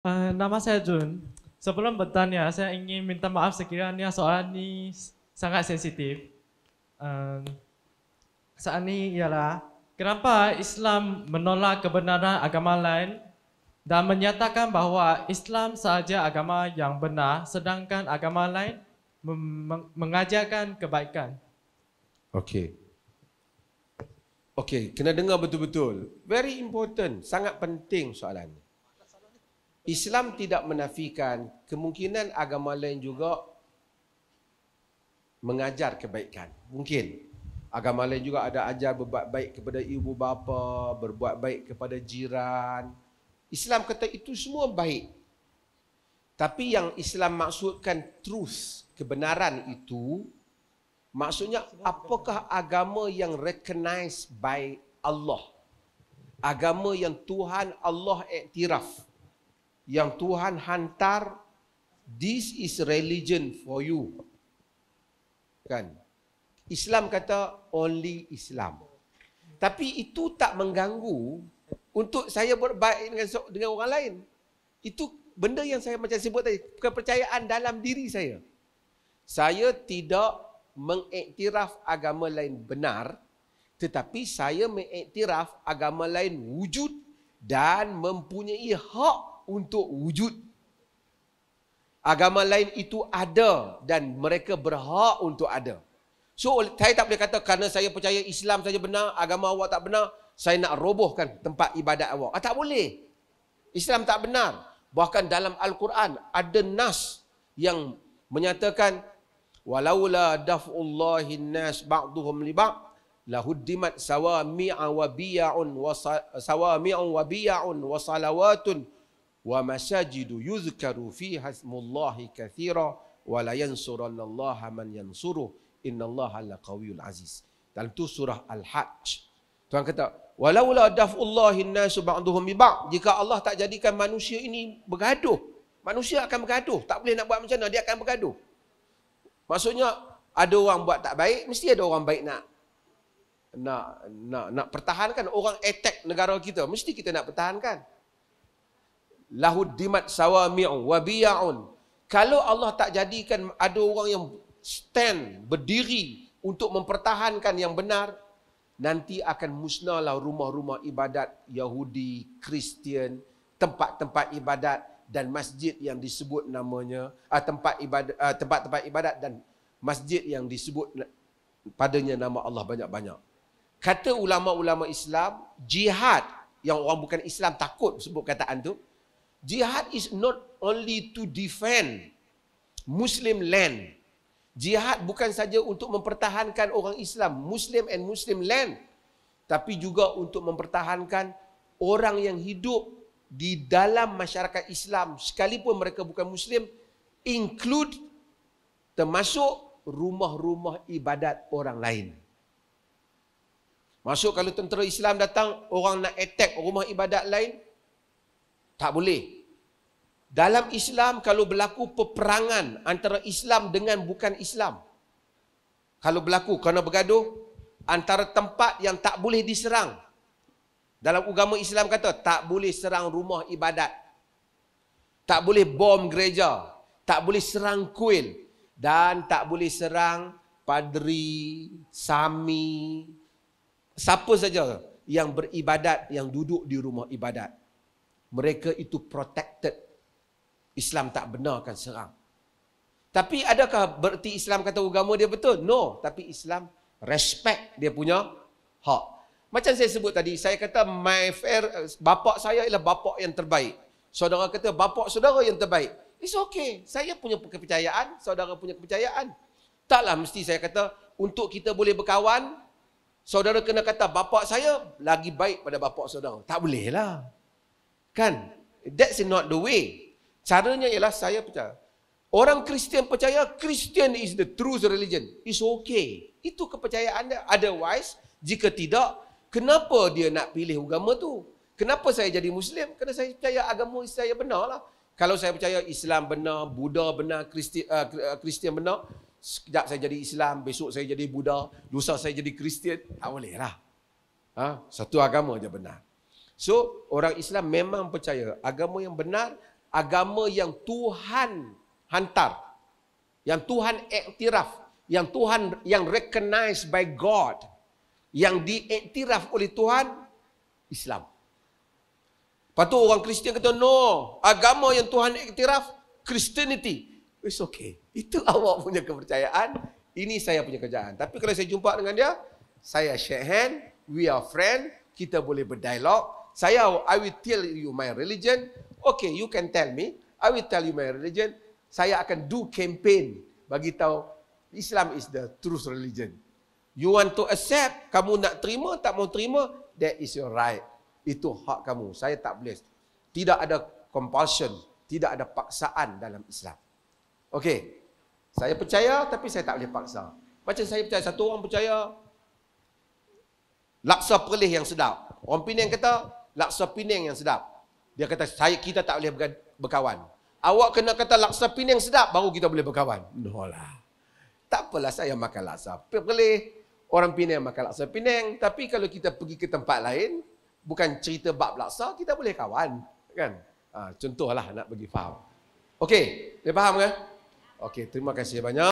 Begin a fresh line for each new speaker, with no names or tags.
Uh, nama saya Jun. Sebelum bertanya, saya ingin minta maaf sekiranya soalan ini sangat sensitif. Um, soalan ini ialah, kenapa Islam menolak kebenaran agama lain dan menyatakan bahawa Islam sahaja agama yang benar sedangkan agama lain mengajarkan kebaikan? Okey. Okey, kena dengar betul-betul. Very important, sangat penting soalan ini. Islam tidak menafikan kemungkinan agama lain juga mengajar kebaikan. Mungkin agama lain juga ada ajar berbuat baik kepada ibu bapa, berbuat baik kepada jiran. Islam kata itu semua baik. Tapi yang Islam maksudkan truth, kebenaran itu maksudnya apakah agama yang recognized by Allah? Agama yang Tuhan Allah iktiraf. E yang Tuhan hantar this is religion for you kan Islam kata only Islam tapi itu tak mengganggu untuk saya berbaik dengan dengan orang lain itu benda yang saya macam sebut tadi kepercayaan dalam diri saya saya tidak mengiktiraf agama lain benar tetapi saya mengiktiraf agama lain wujud dan mempunyai hak untuk wujud. Agama lain itu ada dan mereka berhak untuk ada. So saya tak boleh kata kerana saya percaya Islam saja benar, agama awak tak benar, saya nak robohkan tempat ibadat awak. Ah, tak boleh. Islam tak benar. Bahkan dalam Al-Quran ada nas yang menyatakan walaula daf'ullahi nas ba'duhum li ba'd lahuddimat sawami'a wa bi'un wa sawami'un wa bi'un wa salawatun ومساجد يذكر فيها اسم الله كثيرا ولا ينصر الله من ينصره إن الله لقوي العزيز dalam tu surah Al-Hajj Tuhan kata walaula daf'ullahi الناس ba'dhum ببعض jika Allah tak jadikan manusia ini bergaduh manusia akan bergaduh tak boleh nak buat macam mana dia akan bergaduh maksudnya ada orang buat tak baik mesti ada orang baik nak nak nak, nak pertahankan orang attack negara kita mesti kita nak pertahankan lahuddimat sawami'u wa bi'un kalau Allah tak jadikan ada orang yang stand berdiri untuk mempertahankan yang benar nanti akan musnahlah rumah-rumah ibadat Yahudi, Kristian, tempat-tempat ibadat dan masjid yang disebut namanya ah, tempat ibadat ah, tempat-tempat ibadat dan masjid yang disebut padanya nama Allah banyak-banyak. Kata ulama-ulama Islam, jihad yang orang bukan Islam takut sebut kataan tu, Jihad is not only to defend Muslim land. Jihad bukan saja untuk mempertahankan orang Islam, Muslim and Muslim land. Tapi juga untuk mempertahankan orang yang hidup di dalam masyarakat Islam sekalipun mereka bukan Muslim include termasuk rumah-rumah ibadat orang lain. Masuk kalau tentera Islam datang, orang nak attack rumah ibadat lain, tak boleh. Dalam Islam kalau berlaku peperangan antara Islam dengan bukan Islam. Kalau berlaku kerana bergaduh antara tempat yang tak boleh diserang. Dalam agama Islam kata tak boleh serang rumah ibadat. Tak boleh bom gereja. Tak boleh serang kuil. Dan tak boleh serang padri, sami. Siapa saja yang beribadat, yang duduk di rumah ibadat mereka itu protected. Islam tak benarkan serang. Tapi adakah berarti Islam kata agama dia betul? No. Tapi Islam respect dia punya hak. Macam saya sebut tadi, saya kata my fair, bapak saya ialah bapak yang terbaik. Saudara kata bapak saudara yang terbaik. It's okay. Saya punya kepercayaan, saudara punya kepercayaan. Taklah mesti saya kata untuk kita boleh berkawan, saudara kena kata bapak saya lagi baik pada bapak saudara. Tak bolehlah. Kan? That's not the way. Caranya ialah saya percaya. Orang Kristian percaya Kristian is the true religion. It's okay. Itu kepercayaan dia. Otherwise, jika tidak, kenapa dia nak pilih agama tu? Kenapa saya jadi Muslim? Kerana saya percaya agama saya benar lah. Kalau saya percaya Islam benar, Buddha benar, uh, uh, Kristian uh, benar, sekejap saya jadi Islam, besok saya jadi Buddha, lusa saya jadi Kristian, tak boleh lah. Ha? Satu agama je benar. So, orang Islam memang percaya agama yang benar, agama yang Tuhan hantar. Yang Tuhan iktiraf, yang Tuhan yang recognized by God, yang diiktiraf oleh Tuhan Islam. Lepas tu orang Kristian kata, no, agama yang Tuhan iktiraf, Christianity. It's okay. Itu awak punya kepercayaan. Ini saya punya kerjaan. Tapi kalau saya jumpa dengan dia, saya shake hand, we are friend, kita boleh berdialog saya I will tell you my religion. Okay, you can tell me. I will tell you my religion. Saya akan do campaign bagi tahu Islam is the truth religion. You want to accept, kamu nak terima, tak mau terima, that is your right. Itu hak kamu. Saya tak boleh. Tidak ada compulsion, tidak ada paksaan dalam Islam. Okay. Saya percaya tapi saya tak boleh paksa. Macam saya percaya satu orang percaya laksa perlis yang sedap. Orang Penang kata laksa pinang yang sedap. Dia kata, saya kita tak boleh berkawan. Awak kena kata laksa pinang sedap, baru kita boleh berkawan. No lah. Tak apalah saya makan laksa. Boleh orang pinang makan laksa pinang. Tapi kalau kita pergi ke tempat lain, bukan cerita bab laksa, kita boleh kawan. Kan? Ha, contohlah nak bagi faham. Okey, dia faham ke? Okey, terima kasih banyak.